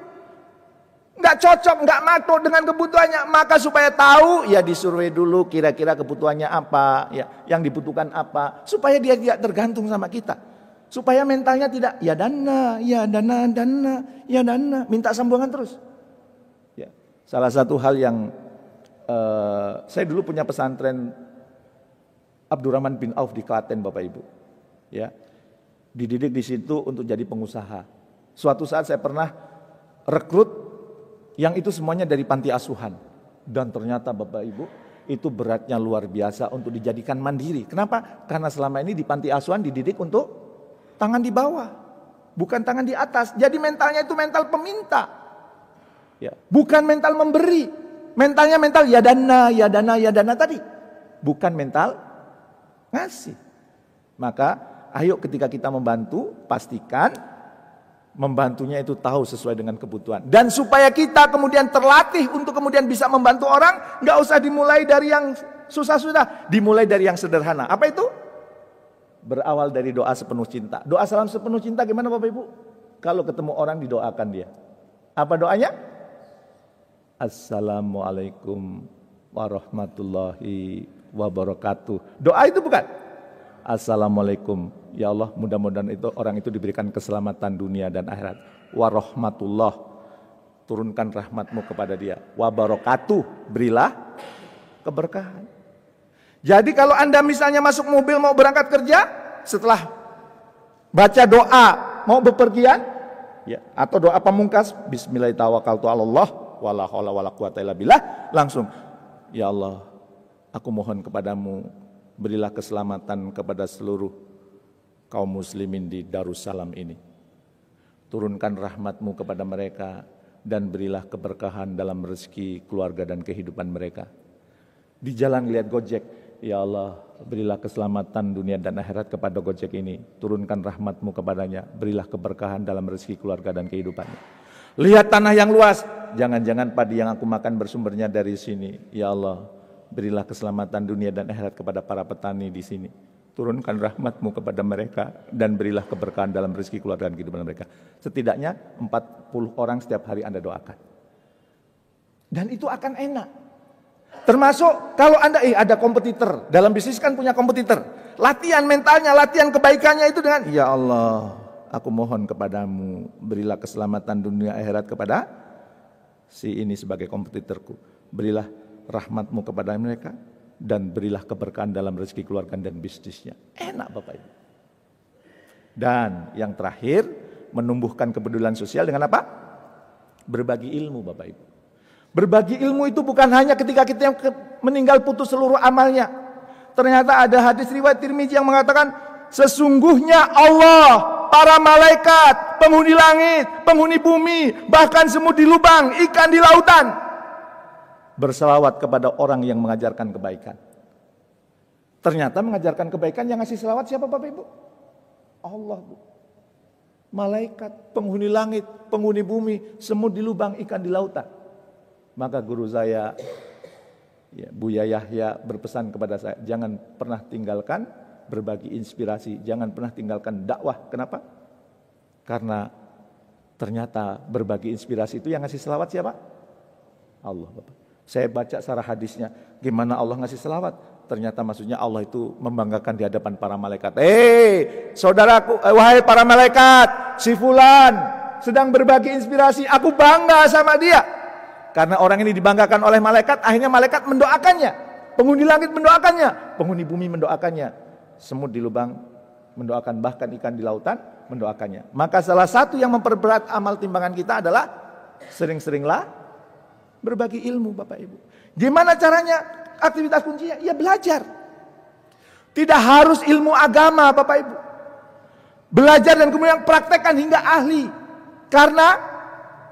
[SPEAKER 1] Nggak cocok, nggak matok dengan kebutuhannya. Maka supaya tahu, ya disurvei dulu kira-kira kebutuhannya apa, ya yang dibutuhkan apa, supaya dia tidak tergantung sama kita. Supaya mentalnya tidak ya dana, ya dana, dana, ya dana, minta sambungan terus. Ya. Salah satu hal yang uh, saya dulu punya pesantren Abdurrahman bin Auf di Klaten Bapak Ibu. Ya. Dididik di situ untuk jadi pengusaha. Suatu saat saya pernah rekrut yang itu semuanya dari panti asuhan. Dan ternyata Bapak Ibu itu beratnya luar biasa untuk dijadikan mandiri. Kenapa? Karena selama ini di panti asuhan dididik untuk Tangan di bawah, bukan tangan di atas. Jadi mentalnya itu mental peminta. Ya, bukan mental memberi. Mentalnya mental ya dana, ya dana, ya dana tadi. Bukan mental ngasih. Maka ayo ketika kita membantu, pastikan membantunya itu tahu sesuai dengan kebutuhan. Dan supaya kita kemudian terlatih untuk kemudian bisa membantu orang, nggak usah dimulai dari yang susah-susah, dimulai dari yang sederhana. Apa itu? berawal dari doa sepenuh cinta. Doa salam sepenuh cinta gimana Bapak Ibu? Kalau ketemu orang didoakan dia. Apa doanya? Assalamualaikum warahmatullahi wabarakatuh. Doa itu bukan? Assalamualaikum. Ya Allah mudah-mudahan itu orang itu diberikan keselamatan dunia dan akhirat. Warahmatullah. Turunkan rahmatmu kepada dia. Wabarakatuh. Berilah keberkahan. Jadi kalau Anda misalnya masuk mobil mau berangkat kerja, setelah baca doa mau bepergian ya atau doa pamungkas bismillahirrahmanirrahim langsung ya Allah aku mohon kepadamu berilah keselamatan kepada seluruh kaum muslimin di Darussalam ini turunkan rahmatmu kepada mereka dan berilah keberkahan dalam rezeki keluarga dan kehidupan mereka di jalan lihat Gojek Ya Allah, berilah keselamatan dunia dan akhirat kepada Gojek ini. Turunkan rahmatmu kepadanya. Berilah keberkahan dalam rezeki keluarga dan kehidupannya. Lihat tanah yang luas. Jangan-jangan padi yang aku makan bersumbernya dari sini. Ya Allah, berilah keselamatan dunia dan akhirat kepada para petani di sini. Turunkan rahmatmu kepada mereka dan berilah keberkahan dalam rezeki keluarga dan kehidupan mereka. Setidaknya 40 orang setiap hari Anda doakan. Dan itu akan enak. Termasuk kalau Anda eh ada kompetitor, dalam bisnis kan punya kompetitor. Latihan mentalnya, latihan kebaikannya itu dengan ya Allah, aku mohon kepadamu, berilah keselamatan dunia akhirat kepada si ini sebagai kompetitorku. Berilah rahmatmu kepada mereka dan berilah keberkahan dalam rezeki keluarga dan bisnisnya. Enak Bapak Ibu. Dan yang terakhir, menumbuhkan kepedulian sosial dengan apa? Berbagi ilmu Bapak Ibu. Berbagi ilmu itu bukan hanya ketika kita meninggal putus seluruh amalnya. Ternyata ada hadis riwayat Tirmizi yang mengatakan sesungguhnya Allah, para malaikat, penghuni langit, penghuni bumi, bahkan semut di lubang, ikan di lautan berselawat kepada orang yang mengajarkan kebaikan. Ternyata mengajarkan kebaikan yang ngasih selawat siapa Bapak Ibu? Allah Bu. Malaikat, penghuni langit, penghuni bumi, semut di lubang, ikan di lautan. Maka guru saya ya, Buya Yahya berpesan kepada saya, jangan pernah tinggalkan berbagi inspirasi, jangan pernah tinggalkan dakwah. Kenapa? Karena ternyata berbagi inspirasi itu yang ngasih selawat siapa? Allah Bapak. Saya baca sarah hadisnya, gimana Allah ngasih selawat? Ternyata maksudnya Allah itu membanggakan di hadapan para malaikat. Eh, saudaraku, eh, wahai para malaikat, si fulan sedang berbagi inspirasi, aku bangga sama dia. Karena orang ini dibanggakan oleh malaikat, akhirnya malaikat mendoakannya. Penghuni langit mendoakannya, penghuni bumi mendoakannya. Semut di lubang mendoakan, bahkan ikan di lautan mendoakannya. Maka salah satu yang memperberat amal timbangan kita adalah sering-seringlah berbagi ilmu Bapak Ibu. Gimana caranya aktivitas kuncinya? Ya belajar. Tidak harus ilmu agama Bapak Ibu. Belajar dan kemudian praktekkan hingga ahli. Karena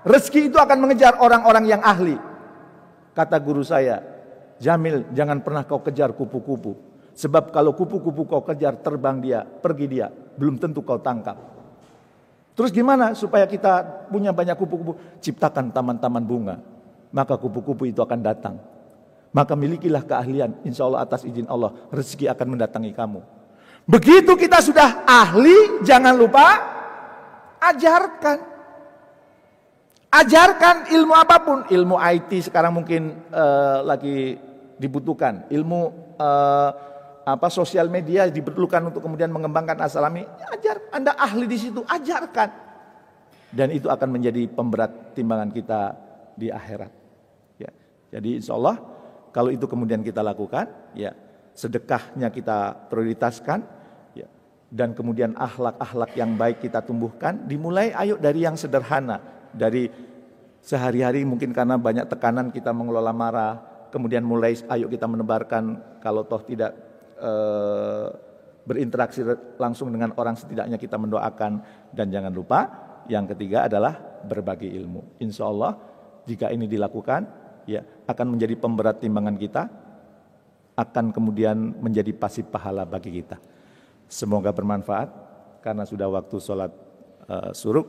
[SPEAKER 1] Rezeki itu akan mengejar orang-orang yang ahli. Kata guru saya, Jamil jangan pernah kau kejar kupu-kupu. Sebab kalau kupu-kupu kau kejar terbang dia, pergi dia. Belum tentu kau tangkap. Terus gimana supaya kita punya banyak kupu-kupu? Ciptakan taman-taman bunga. Maka kupu-kupu itu akan datang. Maka milikilah keahlian. Insya Allah atas izin Allah. Rezeki akan mendatangi kamu. Begitu kita sudah ahli, jangan lupa ajarkan. Ajarkan ilmu apapun, ilmu IT sekarang mungkin uh, lagi dibutuhkan, ilmu uh, apa sosial media diperlukan untuk kemudian mengembangkan asalami. Ajar, Anda ahli di situ, ajarkan. Dan itu akan menjadi pemberat timbangan kita di akhirat. Ya. Jadi insya Allah kalau itu kemudian kita lakukan, ya sedekahnya kita prioritaskan, ya, dan kemudian akhlak-akhlak yang baik kita tumbuhkan. Dimulai ayo dari yang sederhana, dari sehari-hari mungkin karena banyak tekanan kita mengelola marah, kemudian mulai ayo kita menebarkan kalau toh tidak e, berinteraksi langsung dengan orang setidaknya kita mendoakan dan jangan lupa yang ketiga adalah berbagi ilmu. Insya Allah jika ini dilakukan ya akan menjadi pemberat timbangan kita akan kemudian menjadi pasif pahala bagi kita. Semoga bermanfaat karena sudah waktu sholat e, eh, suruk.